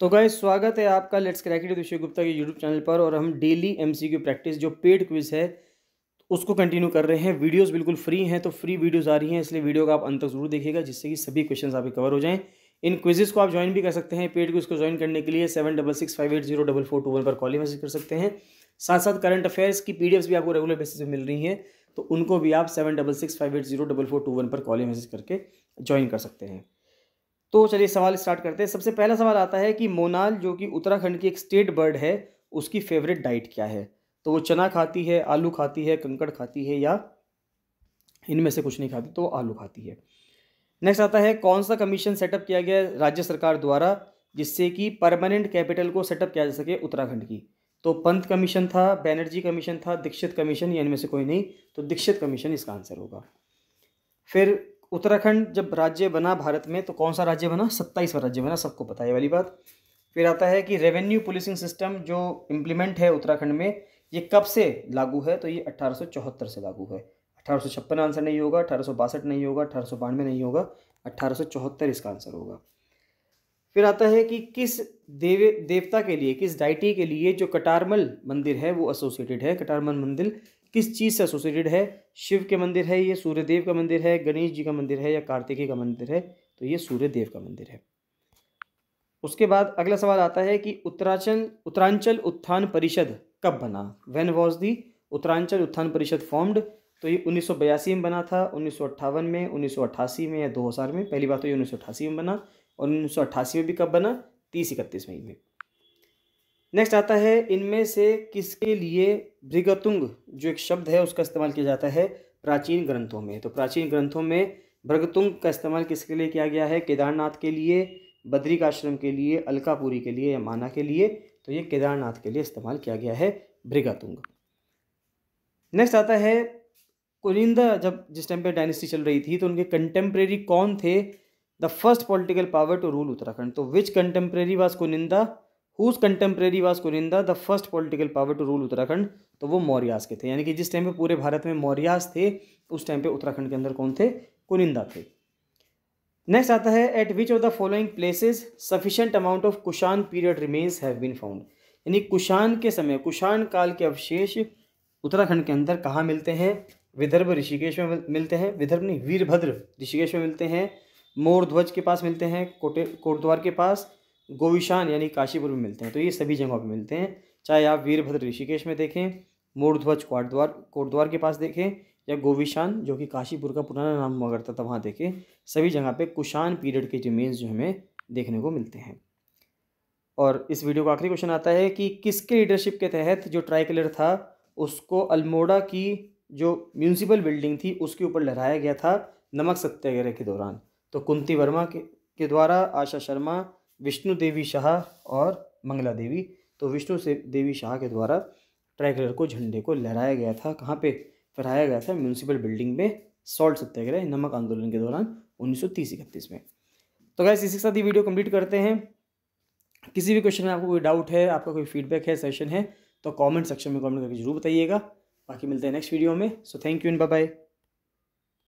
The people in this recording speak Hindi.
तो गाय स्वागत है आपका लेट्स क्रैकेट विषय गुप्ता के यूट्यूब चैनल पर और हम डेली एमसीक्यू प्रैक्टिस जो पेड क्विज है उसको कंटिन्यू कर रहे हैं वीडियोस बिल्कुल फ्री हैं तो फ्री वीडियोस आ रही हैं इसलिए वीडियो का आप अंत तक जरूर देखिएगा जिससे कि सभी क्वेश्चंस आपके कवर हो जाएं इन क्विजेज़ को आप ज्वाइन भी कर सकते हैं पेड क्विज को ज्वाइन करने के लिए seven double six five eight zero double four two one पर कॉल मैसेज कर सकते हैं साथ साथ करंट अफेयर्स की पी भी आपको रेगुलर बेसिस पर मिल रही हैं तो उनको भी आप seven double six five eight zero double four two one पर कॉल मैसेज करके ज्वाइन कर सकते हैं तो चलिए सवाल स्टार्ट करते हैं सबसे पहला सवाल आता है कि मोनाल जो कि उत्तराखंड की एक स्टेट बर्ड है उसकी फेवरेट डाइट क्या है तो वो चना खाती है आलू खाती है कंकड़ खाती है या इनमें से कुछ नहीं खाती तो आलू खाती है नेक्स्ट आता है कौन सा कमीशन सेटअप किया गया राज्य सरकार द्वारा जिससे कि परमानेंट कैपिटल को सेटअप किया जा सके उत्तराखंड की तो पंत कमीशन था बैनर्जी कमीशन था दीक्षित कमीशन या इनमें से कोई नहीं तो दीक्षित कमीशन इसका आंसर होगा फिर उत्तराखंड जब राज्य बना भारत में तो कौन सा राज्य बना सत्ताईसवा राज्य बना सबको पता है वाली बात फिर आता है कि रेवेन्यू पुलिसिंग सिस्टम जो इम्प्लीमेंट है उत्तराखंड में ये कब से लागू है तो ये अट्ठारह से लागू है अठारह आंसर नहीं होगा अठारह नहीं होगा अठारह नहीं होगा अट्ठारह इसका आंसर होगा फिर आता है कि किस देव देवता के लिए किस डाइटी के लिए जो कटारमल मंदिर है वो एसोसिएटेड है कटारमल मंदिर किस चीज़ से एसोसिएटेड है शिव के मंदिर है ये सूर्यदेव का मंदिर है गणेश जी का मंदिर है या कार्तिकी का मंदिर है तो ये सूर्यदेव का मंदिर है उसके बाद अगला सवाल आता है कि उत्तराचल उत्तरांचल उत्थान परिषद कब बना वेन वॉज दी उत्तरांचल उत्थान परिषद फॉर्म्ड तो ये 1982 में बना था उन्नीस में उन्नीस में या 2000 में पहली बात तो ये उन्नीस में बना और उन्नीस में भी कब बना तीस इकतीस मई में नेक्स्ट आता है इनमें से किसके लिए भृगतुंग जो एक शब्द है उसका इस्तेमाल किया जाता है प्राचीन ग्रंथों में तो प्राचीन ग्रंथों में भृगतुंग का इस्तेमाल किसके लिए किया गया है केदारनाथ के लिए बद्रिक आश्रम के लिए अलकापुरी के लिए या माना के लिए तो ये केदारनाथ के लिए इस्तेमाल किया गया है भृगातुंग नेक्स्ट आता है कुरिंदा जब जिस टाइम पर डायनेस्टी चल रही थी तो उनके कंटेम्प्रेरी कौन थे the first political power to rule Uttarakhand तो which contemporary was Kuninda whose contemporary was Kuninda the first political power to rule Uttarakhand तो वो मौर्यास के थे यानी कि जिस टाइम पे पूरे भारत में मौर्यास थे उस टाइम पे उत्तराखंड के अंदर कौन थे कुरिंदा थे नेक्स्ट आता है at which of the following places sufficient amount of Kushan period remains have been found यानी कुशान के समय कुशान काल के अवशेष उत्तराखंड के अंदर कहाँ मिलते हैं विदर्भ ऋषिकेश में मिलते हैं विदर्भ नहीं वीरभद्र ऋषिकेश में मिलते हैं मोरध्वज के पास मिलते हैं कोटे कोटद्वार के पास गोविशान यानी काशीपुर में मिलते हैं तो ये सभी जगहों पर मिलते हैं चाहे आप वीरभद्र ऋषिकेश में देखें मूर्ध्वज कोटद्वार कोटद्वार के पास देखें या गोविशान जो कि काशीपुर का पुराना नाम हुआ करता था वहाँ देखें सभी जगह पे कुशान पीरियड के रिमेन्स जो हमें देखने को मिलते हैं और इस वीडियो का आखिरी क्वेश्चन आता है कि किसके लीडरशिप के तहत जो ट्राइकलर था उसको अल्मोड़ा की जो म्यूनसिपल बिल्डिंग थी उसके ऊपर लहराया गया था नमक सत्याग्रह के दौरान तो कुंती वर्मा के, के द्वारा आशा शर्मा विष्णु देवी शाह और मंगला देवी तो विष्णु से देवी शाह के द्वारा ट्राइकलर को झंडे को लहराया गया था कहाँ पे फहराया गया था म्यूनसिपल बिल्डिंग में सॉल्ट सत्याग्रह नमक आंदोलन के दौरान उन्नीस सौ तीस इकतीस में तो गैस इसी के साथ ये वीडियो कंप्लीट करते हैं किसी भी क्वेश्चन में आपको कोई डाउट है आपका कोई फीडबैक है सेशन है तो कमेंट सेक्शन में कमेंट करके जरूर बताइएगा बाकी मिलते हैं नेक्स्ट वीडियो में so thank you and bye bye